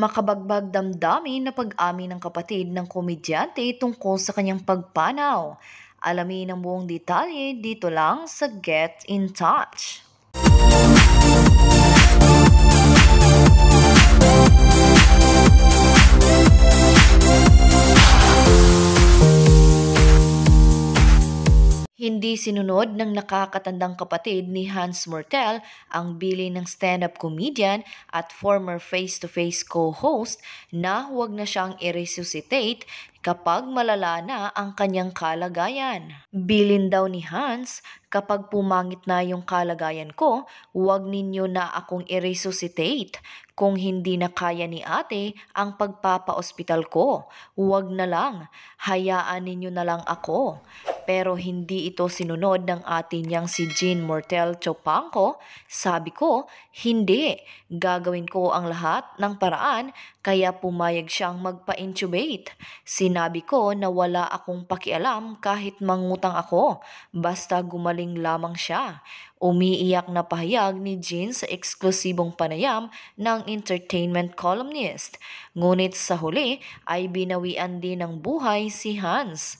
makabagbag damdamin na pag-amin ng kapatid ng komedyante tungkol sa kanyang pagpanaw. Alamin ang buong detalye dito lang sa Get in Touch. Hindi sinunod ng nakakatandang kapatid ni Hans Mortel ang bili ng stand-up comedian at former face-to-face co-host na huwag na siyang i-resuscitate kapag malala na ang kanyang kalagayan. Bilin daw ni Hans, kapag pumangit na yung kalagayan ko, huwag ninyo na akong i-resuscitate. Kung hindi na kaya ni ate ang pagpapa pagpapaospital ko, huwag na lang, hayaan ninyo na lang ako. Pero hindi ito sinunod ng ate niyang si Jean Mortel Chopanko. Sabi ko, hindi, gagawin ko ang lahat ng paraan kaya pumayag siyang magpa-intubate. Sin Sinabi ko na wala akong pakialam kahit mangutang ako, basta gumaling lamang siya. Umiiyak na pahayag ni Jean sa eksklusibong panayam ng entertainment columnist. Ngunit sa huli ay binawian din ng buhay si Hans.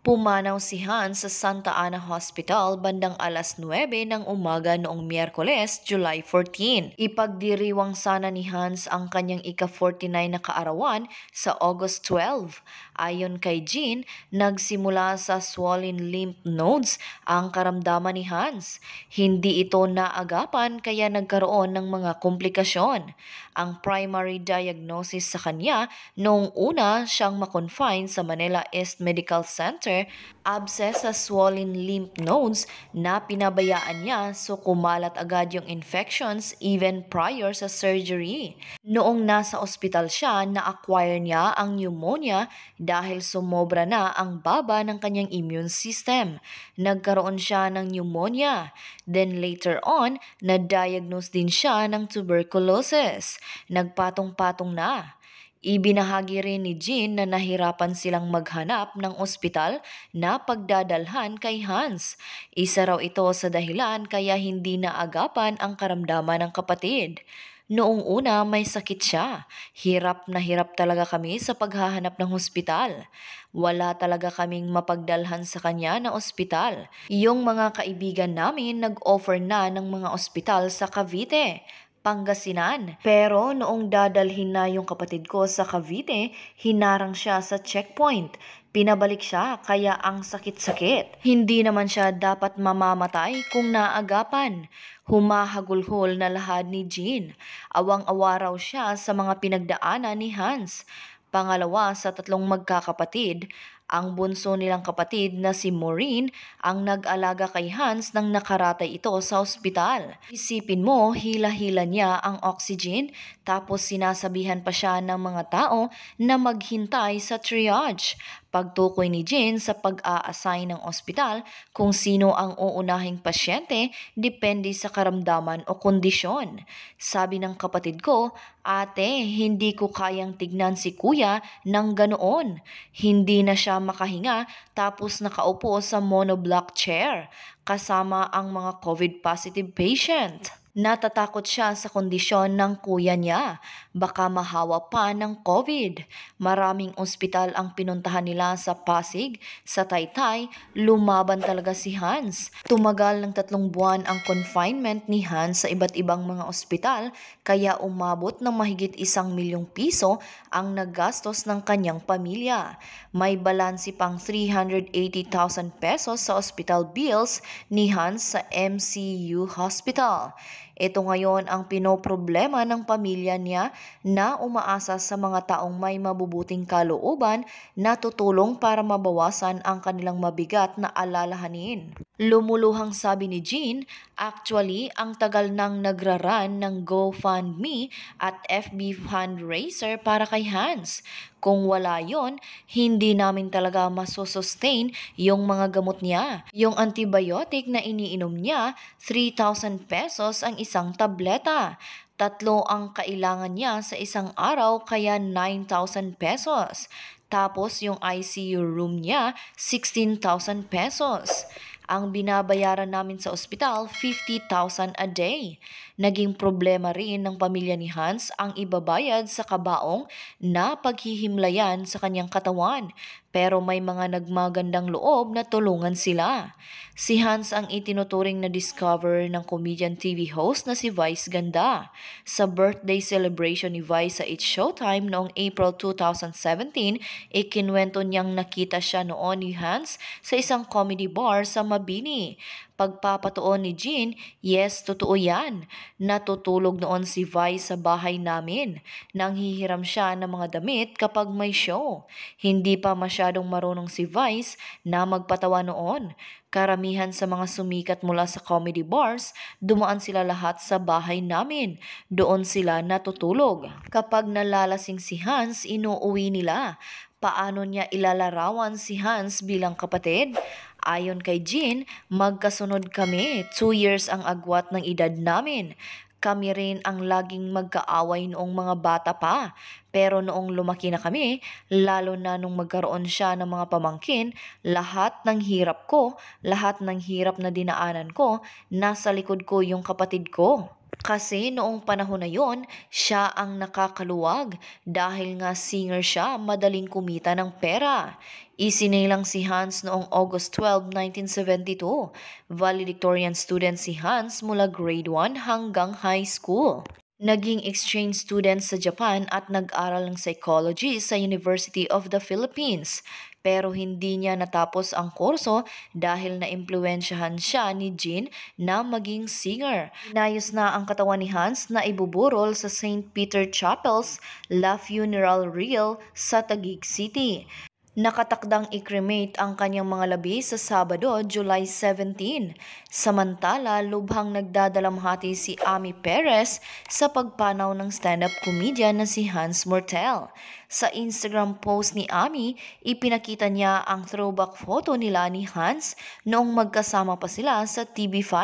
Pumanaw si Hans sa Santa Ana Hospital bandang alas 9 ng umaga noong Miyerkules, July 14. Ipagdiriwang sana ni Hans ang kanyang ika-49 na kaarawan sa August 12. Ayon kay Jean, nagsimula sa swollen lymph nodes ang karamdaman ni Hans. Hindi ito naagapan kaya nagkaroon ng mga komplikasyon. Ang primary diagnosis sa kanya noong una siyang makonfine sa Manila East Medical Center cancer, abscess sa swollen lymph nodes na pinabayaan niya so kumalat agad yung infections even prior sa surgery. Noong nasa ospital siya, na-acquire niya ang pneumonia dahil sumobra na ang baba ng kanyang immune system. Nagkaroon siya ng pneumonia. Then later on, na-diagnose din siya ng tuberculosis. Nagpatong-patong na. Ibinahagi rin ni Jean na nahirapan silang maghanap ng ospital na pagdadalhan kay Hans. Isa raw ito sa dahilan kaya hindi naagapan ang karamdaman ng kapatid. Noong una may sakit siya. Hirap na hirap talaga kami sa paghahanap ng ospital. Wala talaga kaming mapagdalhan sa kanya na ospital. Yung mga kaibigan namin nag-offer na ng mga ospital sa Cavite. Pangasinan. Pero noong dadalhin na yung kapatid ko sa Cavite, hinarang siya sa checkpoint. Pinabalik siya kaya ang sakit-sakit. Hindi naman siya dapat mamamatay kung naagapan. Humahagulhol na lahat ni Jean. Awang-awa raw siya sa mga pinagdaanan ni Hans. Pangalawa sa tatlong magkakapatid ang bunso nilang kapatid na si Maureen ang nag-alaga kay Hans nang nakaratay ito sa ospital. Isipin mo, hila-hila niya ang oxygen tapos sinasabihan pa siya ng mga tao na maghintay sa triage. Pagtukoy ni Jane sa pag-a-assign ng ospital kung sino ang uunahing pasyente depende sa karamdaman o kondisyon. Sabi ng kapatid ko, ate, hindi ko kayang tignan si kuya ng ganoon. Hindi na siya makahinga tapos nakaupo sa monoblock chair kasama ang mga COVID-positive patient. Natatakot siya sa kondisyon ng kuya niya. Baka mahawa pa ng COVID. Maraming ospital ang pinuntahan nila sa Pasig, sa Taytay. Lumaban talaga si Hans. Tumagal ng tatlong buwan ang confinement ni Hans sa iba't ibang mga ospital kaya umabot ng mahigit isang milyong piso ang naggastos ng kanyang pamilya. May balansi pang 380,000 pesos sa hospital bills ni Hans sa MCU Hospital. Ito ngayon ang pinoproblema ng pamilya niya na umaasa sa mga taong may mabubuting kalooban na tutulong para mabawasan ang kanilang mabigat na alalahanin. Lumuluhang sabi ni Jean, actually ang tagal nang nagraran ng GoFundMe at FB fundraiser para kay Hans. Kung wala yon, hindi namin talaga masusustain yung mga gamot niya. Yung antibiotic na iniinom niya, 3,000 pesos ang isang tableta. Tatlo ang kailangan niya sa isang araw kaya 9,000 pesos. Tapos yung ICU room niya, 16,000 pesos. Ang binabayaran namin sa ospital, 50,000 a day. Naging problema rin ng pamilya ni Hans ang ibabayad sa kabaong na paghihimlayan sa kanyang katawan pero may mga nagmagandang loob na tulungan sila. Si Hans ang itinuturing na discover ng comedian TV host na si Vice Ganda sa birthday celebration ni Vice sa It's Showtime noong April 2017, ikinwento niyang nakita siya noon ni Hans sa isang comedy bar sa Mabini pagpapatuon ni Jean, yes, totoo yan. Natutulog noon si Vi sa bahay namin. Nanghihiram siya ng mga damit kapag may show. Hindi pa masyadong marunong si Vice na magpatawa noon. Karamihan sa mga sumikat mula sa comedy bars, dumaan sila lahat sa bahay namin. Doon sila natutulog. Kapag nalalasing si Hans, inuuwi nila paano niya ilalarawan si Hans bilang kapatid? Ayon kay Jean, magkasunod kami. Two years ang agwat ng edad namin. Kami rin ang laging magkaaway noong mga bata pa. Pero noong lumaki na kami, lalo na nung magkaroon siya ng mga pamangkin, lahat ng hirap ko, lahat ng hirap na dinaanan ko, nasa likod ko yung kapatid ko. Kasi noong panahon na yon, siya ang nakakaluwag dahil nga singer siya madaling kumita ng pera. Isinilang si Hans noong August 12, 1972. Valedictorian student si Hans mula grade 1 hanggang high school. Naging exchange student sa Japan at nag-aral ng psychology sa University of the Philippines pero hindi niya natapos ang kurso dahil naimpluwensyahan siya ni Jean na maging singer. Inayos na ang katawan ni Hans na ibuburol sa St. Peter Chapel's La Funeral Reel sa Taguig City. Nakatakdang i-cremate ang kanyang mga labi sa Sabado, July 17. Samantala, lubhang nagdadalamhati si Ami Perez sa pagpanaw ng stand-up comedian na si Hans Mortel. Sa Instagram post ni Ami, ipinakita niya ang throwback photo nila ni Hans noong magkasama pa sila sa TV5.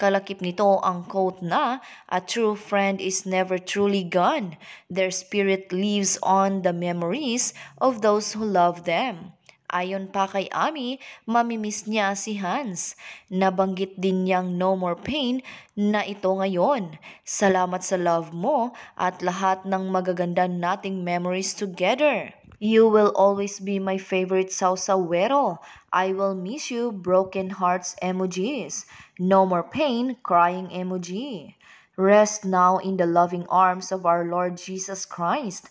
Kalakip nito ang quote na, A true friend is never truly gone. Their spirit lives on the memories of those who love them. Ayon pa kay Ami, mamimiss niya si Hans. Nabanggit din niyang no more pain na ito ngayon. Salamat sa love mo at lahat ng magagandang nating memories together. You will always be my favorite sausawero. I will miss you, broken hearts emojis. No more pain, crying emoji. Rest now in the loving arms of our Lord Jesus Christ.